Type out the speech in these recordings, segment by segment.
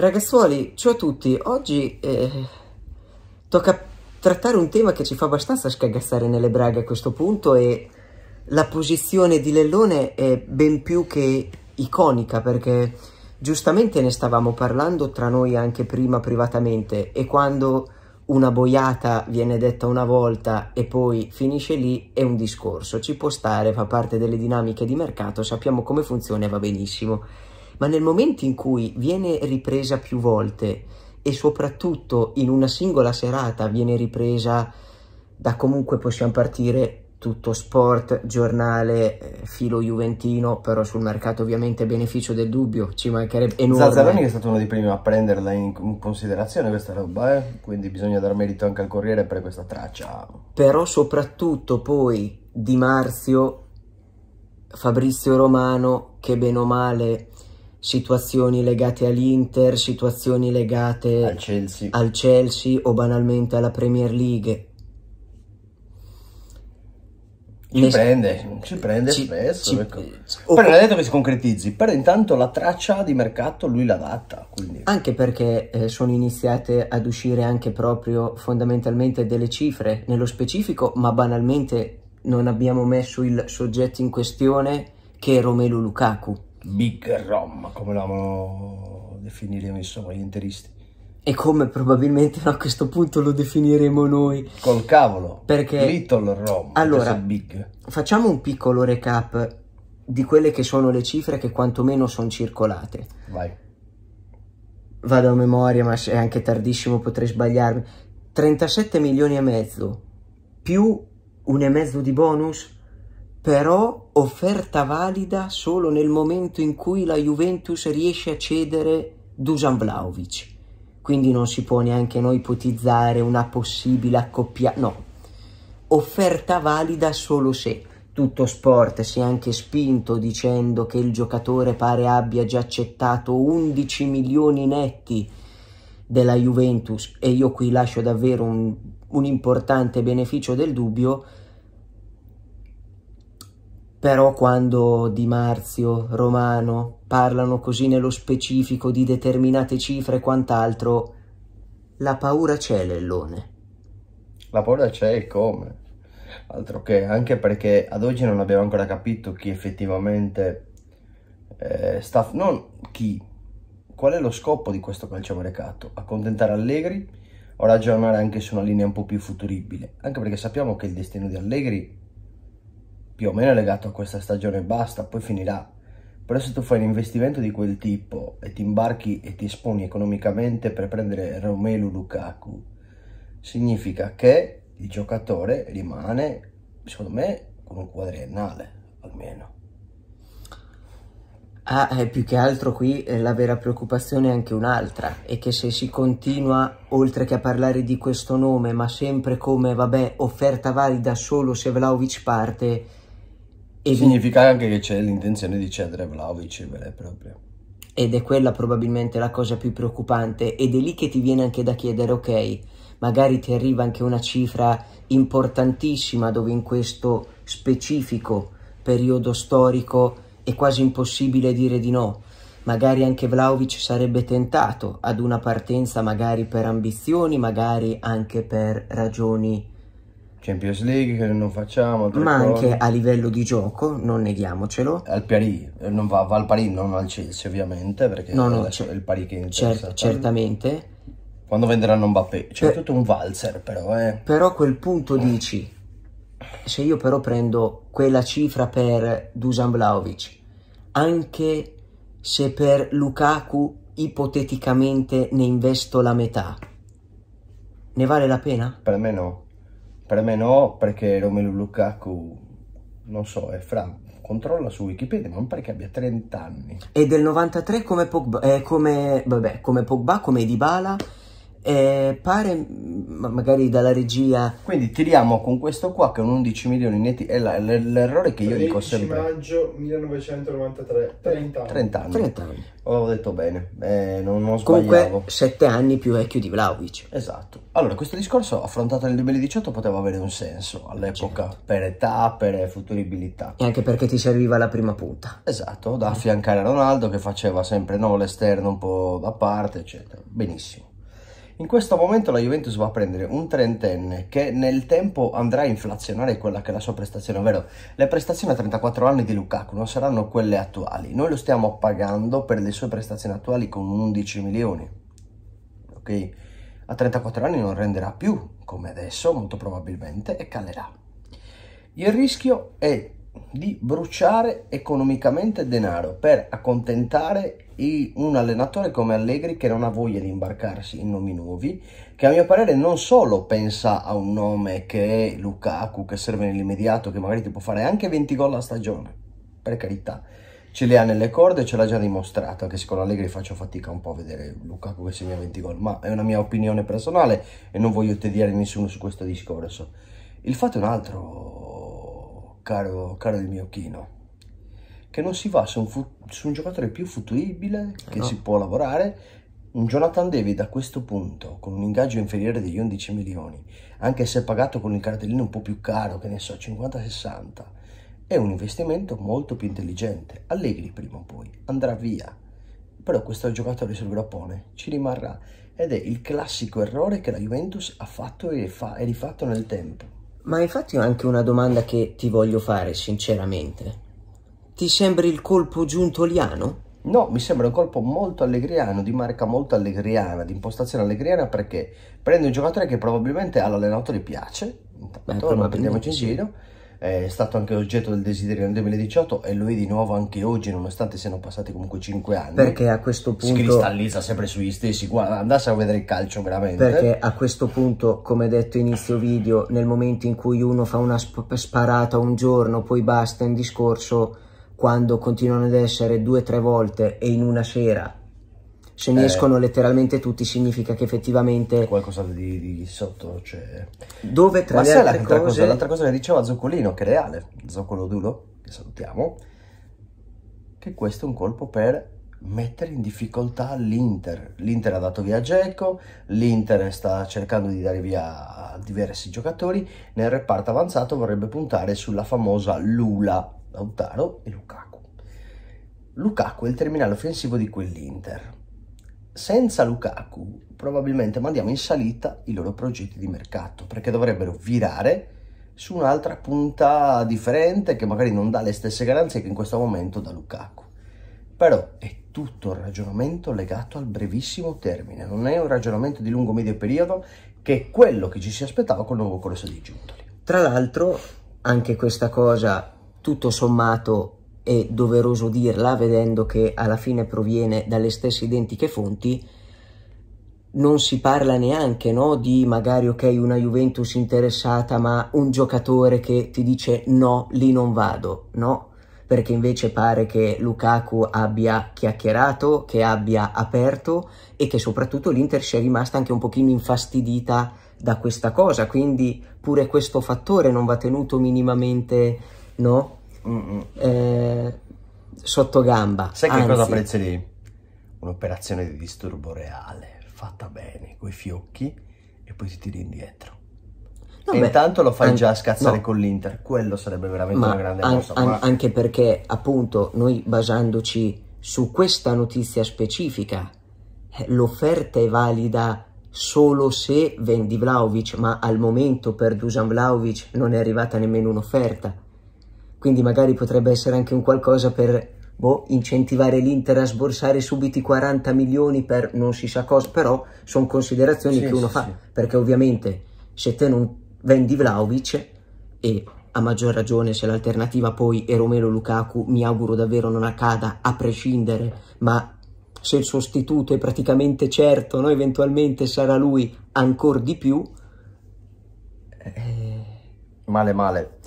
Ragazzuoli, ciao a tutti. Oggi eh, tocca trattare un tema che ci fa abbastanza scagassare nelle braghe a questo punto e la posizione di Lellone è ben più che iconica perché giustamente ne stavamo parlando tra noi anche prima privatamente e quando una boiata viene detta una volta e poi finisce lì è un discorso, ci può stare, fa parte delle dinamiche di mercato, sappiamo come funziona e va benissimo ma nel momento in cui viene ripresa più volte e soprattutto in una singola serata viene ripresa da comunque possiamo partire tutto sport, giornale, eh, filo juventino, però sul mercato ovviamente beneficio del dubbio, ci mancherebbe enorme. Zazzaroni è stato uno dei primi a prenderla in considerazione questa roba, eh? quindi bisogna dar merito anche al Corriere per questa traccia. Però soprattutto poi Di Marzio, Fabrizio Romano, che bene o male situazioni legate all'Inter, situazioni legate al Chelsea. al Chelsea. o banalmente alla Premier League. Ci ne... prende, ci prende ci, spesso. Ci... Ecco. O... Poi non è detto che si concretizzi, però intanto la traccia di mercato lui l'ha data. Quindi... Anche perché eh, sono iniziate ad uscire anche proprio fondamentalmente delle cifre nello specifico, ma banalmente non abbiamo messo il soggetto in questione che è Romelu Lukaku Big Rom, come l'amano definire insomma gli interisti. E come probabilmente a questo punto lo definiremo noi. Col cavolo. Perché... Little Rom. Allora, facciamo un piccolo recap di quelle che sono le cifre che quantomeno sono circolate. Vai. Vado a memoria, ma è anche tardissimo, potrei sbagliarmi. 37 milioni e mezzo più un e mezzo di bonus però offerta valida solo nel momento in cui la Juventus riesce a cedere Dusan Vlaovic. Quindi non si può neanche noi ipotizzare una possibile accoppia, no. Offerta valida solo se tutto sport si è anche spinto dicendo che il giocatore pare abbia già accettato 11 milioni netti della Juventus e io qui lascio davvero un, un importante beneficio del dubbio però quando Di Marzio, Romano parlano così nello specifico di determinate cifre e quant'altro, la paura c'è, Lellone. La paura c'è e come? Altro che, anche perché ad oggi non abbiamo ancora capito chi effettivamente eh, sta... Non chi, qual è lo scopo di questo calciomercato? Accontentare Allegri o ragionare anche su una linea un po' più futuribile? Anche perché sappiamo che il destino di Allegri più o meno legato a questa stagione e basta, poi finirà. Però se tu fai un investimento di quel tipo e ti imbarchi e ti esponi economicamente per prendere Romelu Lukaku, significa che il giocatore rimane, secondo me, con un quadriennale almeno. Ah, eh, più che altro qui eh, la vera preoccupazione è anche un'altra, è che se si continua, oltre che a parlare di questo nome, ma sempre come, vabbè, offerta valida solo se Vlaovic parte, ed Significa anche che c'è l'intenzione di cedere Vlaovic vero e proprio. Ed è quella probabilmente la cosa più preoccupante ed è lì che ti viene anche da chiedere, ok, magari ti arriva anche una cifra importantissima dove in questo specifico periodo storico è quasi impossibile dire di no. Magari anche Vlaovic sarebbe tentato ad una partenza magari per ambizioni, magari anche per ragioni Champions League che non facciamo. Ma anche a livello di gioco, non neghiamocelo. Al Pari eh, non va, va al Pari non al Chelsea ovviamente, perché no, no, è il Paris che interessa. Cer cioè, certamente. Quando venderanno Mbappé, c'è per... Eh, tutto un valzer però, eh. Però a quel punto mm. dici, se io però prendo quella cifra per Dusan Vlaovic, anche se per Lukaku ipoteticamente ne investo la metà, ne vale la pena? Per me no. Per me no, perché Romelu Lukaku, non so, è fra... Controlla su Wikipedia, ma non pare che abbia 30 anni. E del 93 come Pogba, eh, come, vabbè, come Pogba, come Dybala eh, pare mm, magari dalla regia quindi tiriamo con questo qua che è un 11 milioni netti è l'errore che io dico sempre 11 maggio 1993 30 anni 30 anni, 30 anni. ho detto bene eh, non, sbagliato comunque 7 anni più vecchio di Vlaovic esatto allora questo discorso affrontato nel 2018 poteva avere un senso all'epoca certo. per età per futuribilità e anche perché ti serviva la prima punta esatto da affiancare Ronaldo che faceva sempre no, l'esterno un po' da parte eccetera benissimo in questo momento la Juventus va a prendere un trentenne che nel tempo andrà a inflazionare quella che è la sua prestazione, ovvero le prestazioni a 34 anni di Lukaku non saranno quelle attuali. Noi lo stiamo pagando per le sue prestazioni attuali con 11 milioni. Ok? A 34 anni non renderà più come adesso, molto probabilmente, e calerà. Il rischio è di bruciare economicamente denaro per accontentare i, un allenatore come Allegri che non ha voglia di imbarcarsi in nomi nuovi, che a mio parere non solo pensa a un nome che è Lukaku, che serve nell'immediato, che magari ti può fare anche 20 gol a stagione, per carità, ce le ha nelle corde, e ce l'ha già dimostrato, anche se con Allegri faccio fatica un po' a vedere Lukaku che segna 20 gol, ma è una mia opinione personale e non voglio tediare nessuno su questo discorso. Il fatto è un altro, caro, caro il mio Chino, che non si va su un, su un giocatore più futuribile che no. Ah. si può lavorare. Un Jonathan David a questo punto, con un ingaggio inferiore degli 11 milioni, anche se pagato con il cartellino un po' più caro, che ne so, 50-60, è un investimento molto più intelligente. Allegri prima o poi andrà via, però questo giocatore sul grappone ci rimarrà ed è il classico errore che la Juventus ha fatto e, fa, e rifatto nel tempo. Ma infatti ho anche una domanda che ti voglio fare, sinceramente. Ti sembri il colpo giuntoliano? No, mi sembra un colpo molto allegriano, di marca molto allegriana, di impostazione allegriana, perché prende un giocatore che probabilmente all'allenatore piace, intanto Beh, non prendiamoci in giro, è stato anche oggetto del desiderio nel 2018 e lo è di nuovo anche oggi nonostante siano passati comunque 5 anni perché a questo punto si cristallizza sempre sugli stessi guarda andasse a vedere il calcio veramente perché a questo punto come detto inizio video nel momento in cui uno fa una sp sparata un giorno poi basta in discorso quando continuano ad essere due o tre volte e in una sera se ne eh, escono letteralmente tutti significa che effettivamente qualcosa di, di sotto c'è cioè... dove tra Ma le altre l'altra cose cosa, l'altra cosa che diceva Zoccolino che è reale Zoccolo Dulo che salutiamo che questo è un colpo per mettere in difficoltà l'Inter l'Inter ha dato via Geco l'Inter sta cercando di dare via diversi giocatori nel reparto avanzato vorrebbe puntare sulla famosa Lula Lautaro e Lukaku Lukaku è il terminale offensivo di quell'Inter senza Lukaku probabilmente mandiamo in salita i loro progetti di mercato perché dovrebbero virare su un'altra punta differente che magari non dà le stesse garanzie che in questo momento dà Lukaku. Però è tutto un ragionamento legato al brevissimo termine, non è un ragionamento di lungo-medio periodo che è quello che ci si aspettava col nuovo corso di Giuntoli. Tra l'altro anche questa cosa tutto sommato è doveroso dirla, vedendo che alla fine proviene dalle stesse identiche fonti, non si parla neanche no, di magari ok una Juventus interessata ma un giocatore che ti dice no, lì non vado, no? Perché invece pare che Lukaku abbia chiacchierato, che abbia aperto e che soprattutto l'Inter sia rimasta anche un pochino infastidita da questa cosa, quindi pure questo fattore non va tenuto minimamente no, Mm, mm. eh, sotto gamba. Sai Anzi, che cosa lì? Un'operazione di disturbo reale, fatta bene, coi fiocchi e poi ti tiri indietro. No, e intanto lo fai già a scazzare no. con l'Inter, quello sarebbe veramente Ma una grande an mossa. An ma... Anche perché appunto noi basandoci su questa notizia specifica, eh, l'offerta è valida solo se vendi Vlaovic, ma al momento per Dusan Vlaovic non è arrivata nemmeno un'offerta quindi magari potrebbe essere anche un qualcosa per boh, incentivare l'Inter a sborsare subito i 40 milioni per non si sa cosa, però sono considerazioni sì, che uno sì, fa, sì. perché ovviamente se te non vendi Vlaovic e a maggior ragione se l'alternativa poi è Romero Lukaku, mi auguro davvero non accada a prescindere, ma se il sostituto è praticamente certo, no? eventualmente sarà lui ancora di più. Eh... Male male,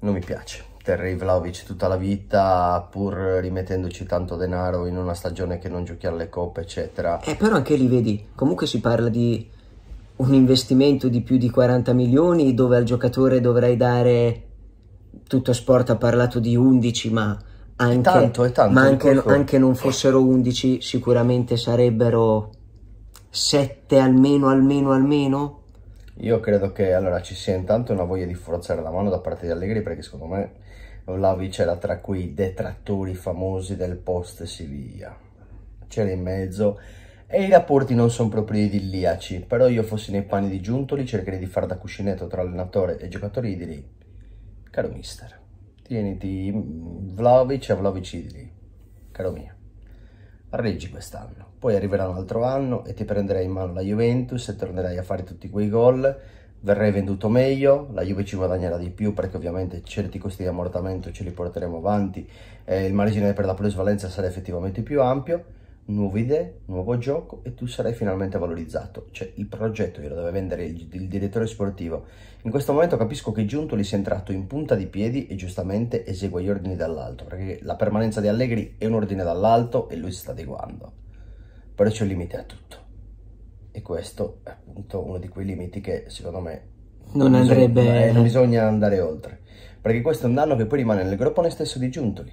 non mi piace. Terry Vlaovic tutta la vita pur rimettendoci tanto denaro in una stagione che non giochi alle coppe eccetera. Eh però anche lì vedi, comunque si parla di un investimento di più di 40 milioni dove al giocatore dovrei dare tutto sport ha parlato di 11 ma anche, tanto, è tanto, ma anche, anche non fossero 11 sicuramente sarebbero 7 almeno almeno almeno io credo che allora ci sia intanto una voglia di forzare la mano da parte di Allegri perché secondo me Vlaovic era tra quei detrattori famosi del post Siviglia, c'era in mezzo e i rapporti non sono proprio idilliaci, però io fossi nei panni di Giuntoli cercherei di fare da cuscinetto tra allenatore e giocatori e caro mister, tieniti mm, Vlaovic e Vlaovic idili, caro mio, reggi quest'anno, poi arriverà un altro anno e ti prenderai in mano la Juventus e tornerai a fare tutti quei gol verrei venduto meglio, la Juve ci guadagnerà di più perché ovviamente certi costi di ammortamento ce li porteremo avanti e il margine per la plusvalenza sarà effettivamente più ampio, nuove idee, nuovo gioco e tu sarai finalmente valorizzato. Cioè il progetto glielo deve vendere il, il, direttore sportivo. In questo momento capisco che Giuntoli sia entrato in punta di piedi e giustamente esegue gli ordini dall'alto, perché la permanenza di Allegri è un ordine dall'alto e lui si sta adeguando. Però c'è un limite a tutto e questo è appunto uno di quei limiti che secondo me non, non andrebbe bisogna, non bisogna andare oltre perché questo è un danno che poi rimane nel groppone stesso di Giuntoli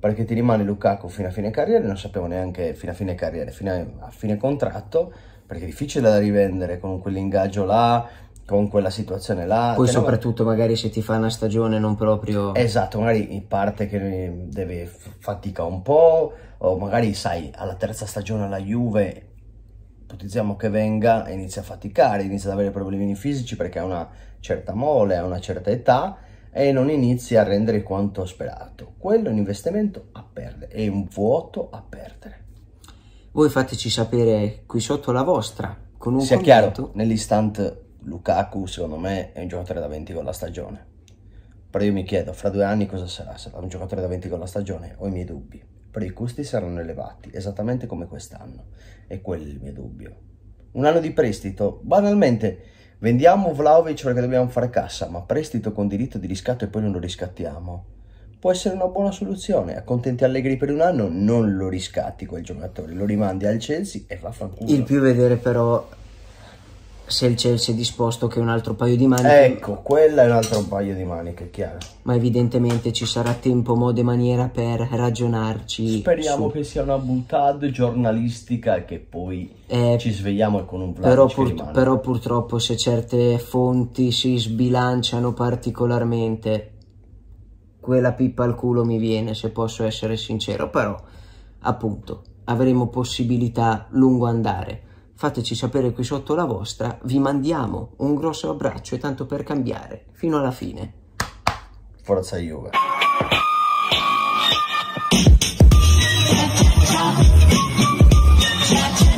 perché ti rimane Lukaku fino a fine carriera non sappiamo neanche fino a fine carriera fino a, a fine contratto perché è difficile da rivendere con quell'ingaggio là con quella situazione là. Poi soprattutto non... magari se ti fa una stagione non proprio... Esatto, magari in parte che deve fatica un po', o magari sai alla terza stagione alla Juve ipotizziamo che venga e inizia a faticare, inizia ad avere problemi fisici perché ha una certa mole, ha una certa età e non inizia a rendere quanto sperato. Quello è un investimento a perdere, è un vuoto a perdere. Voi fateci sapere qui sotto la vostra. Con un Sia chiaro, nell'istante Lukaku secondo me è un giocatore da 20 con la stagione. Però io mi chiedo, fra due anni cosa sarà? Sarà un giocatore da 20 con la stagione? Ho i miei dubbi però i costi saranno elevati, esattamente come quest'anno. E quello è il mio dubbio. Un anno di prestito, banalmente, vendiamo Vlaovic perché dobbiamo fare cassa, ma prestito con diritto di riscatto e poi non lo riscattiamo? Può essere una buona soluzione, accontenti Allegri per un anno, non lo riscatti quel giocatore, lo rimandi al Chelsea e vaffanculo. Il più vedere però se il Chelsea è disposto che un altro paio di maniche. Ecco, quella è un altro paio di maniche, chiaro. Ma evidentemente ci sarà tempo, modo e maniera per ragionarci. Speriamo su. che sia una buttad giornalistica e che poi eh, ci svegliamo con un plan però, pur, però purtroppo se certe fonti si sbilanciano particolarmente, quella pippa al culo mi viene, se posso essere sincero. Però, appunto, avremo possibilità lungo andare Fateci sapere qui sotto la vostra, vi mandiamo un grosso abbraccio e tanto per cambiare, fino alla fine. Forza Juve. Yeah.